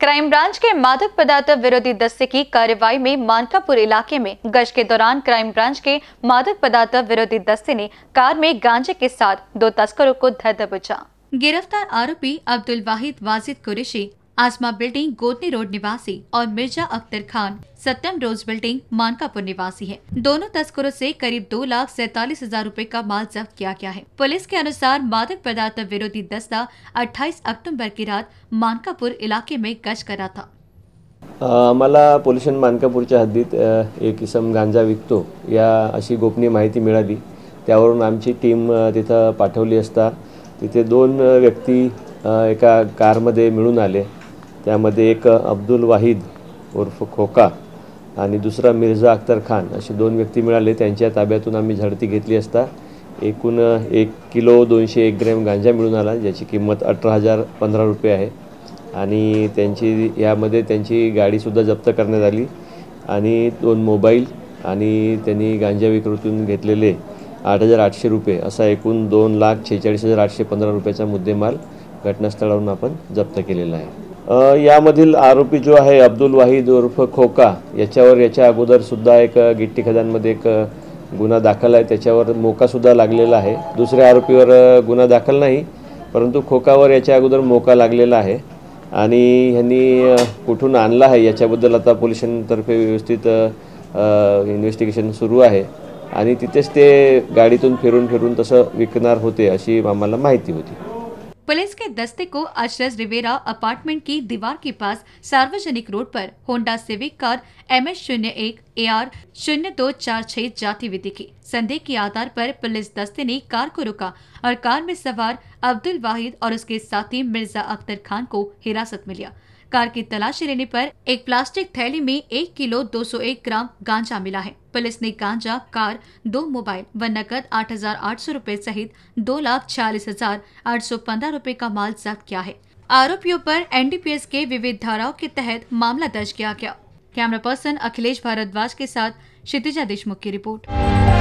crime branch के मादक पदार्थ विरोधी दस्ते की कार्यवाही में मानकापुर इलाके में गश्त के दौरान क्राइम ब्रांच के मादक पदार्थ विरोधी दस्ते ने कार में गांजे के साथ दो तस्करों को धर दबोचा गिरफ्तार आरोपी अब्दुल वाहिद वाजिद कुरेशी आसमा बिल्डिंग गोदनी रोड निवासी और मिर्जा अख्तर खान सत्यम रोज बिल्डिंग मानकापुर निवासी है दोनों तस्करों से करीब दो लाख सैतालीस हजार रूपए का माल जब्त किया गया है पुलिस के अनुसार मादक पदार्थ विरोधी दस्ता 28 अक्टूबर की रात मानकापूर इलाके में गश्त करा था आम्हाला पोल्युशन मानकापूरच्या हद्दीत एक इसम गांजा विकतो या अशी गोपनीय माहिती मिळाली त्यावरून टीम तिथं पाठवली असता तिथे दोन व्यक्ति एक कारमध्ये मिळून आले त्यामध्ये एक अब्दुल वाहिद उर्फ खोका आणि दुसरा मिर्झा अख्तर खान असे दोन व्यक्ती मिळाले त्यांच्या ताब्यातून आम्ही झडती घेतली असता एकूण एक किलो दोनशे एक ग्रॅम गांजा मिळून आला ज्याची किंमत अठरा हजार पंधरा रुपये आहे आणि त्यांची यामध्ये त्यांची गाडीसुद्धा जप्त करण्यात आली आणि दोन मोबाईल आणि त्यांनी गांजा विक्रीतून घेतलेले आठ हजार आठशे रुपये असा एकूण दोन लाख शेहेचाळीस हजार आठशे पंधरा रुपयाचा मुद्देमाल घटनास्थळावरून आपण जप्त केलेला आहे यामधील आरोपी जो आहे अब्दुल वाहिद उर्फ खोका याच्यावर याच्या अगोदरसुद्धा एक गिट्टी खदानमध्ये एक गुन्हा दाखल आहे त्याच्यावर मोकासुद्धा लागलेला आहे दुसऱ्या आरोपीवर गुन्हा दाखल नाही परंतु खोकावर याच्या अगोदर मोका लागलेला आहे आणि ह्यांनी कुठून आणला आहे याच्याबद्दल आता पोलिसांतर्फे व्यवस्थित इन्व्हेस्टिगेशन सुरू आहे आणि तिथेच ते गाडीतून फिरून फिरून तसं विकणार होते अशी आम्हाला माहिती होती पुलिस के दस्ते को अशरज रिवेरा अपार्टमेंट की दीवार के पास सार्वजनिक रोड पर Honda Civic car M S शून्य एक ए आर शून्य दो चार छह जाती हुई दिखी संदेह के आधार पर पुलिस दस्ते ने कार को रोका और कार में सवार अब्दुल वाहिद और उसके साथी मिर्जा अख्तर खान को हिरासत में लिया कार की तलाशी लेने पर एक प्लास्टिक थैली में एक किलो 201 ग्राम गांजा मिला है पुलिस ने गांजा कार दो मोबाइल व नकद आठ हजार आठ सौ रूपए सहित दो लाख छियालीस हजार आठ सौ पंद्रह रूपए का माल जब्त किया है आरोपियों पर एनडीपीएस के विविध धाराओं के तहत मामला दर्ज किया गया कैमरा पर्सन अखिलेश भारद्वाज के साथ क्षितिजा देशमुख की रिपोर्ट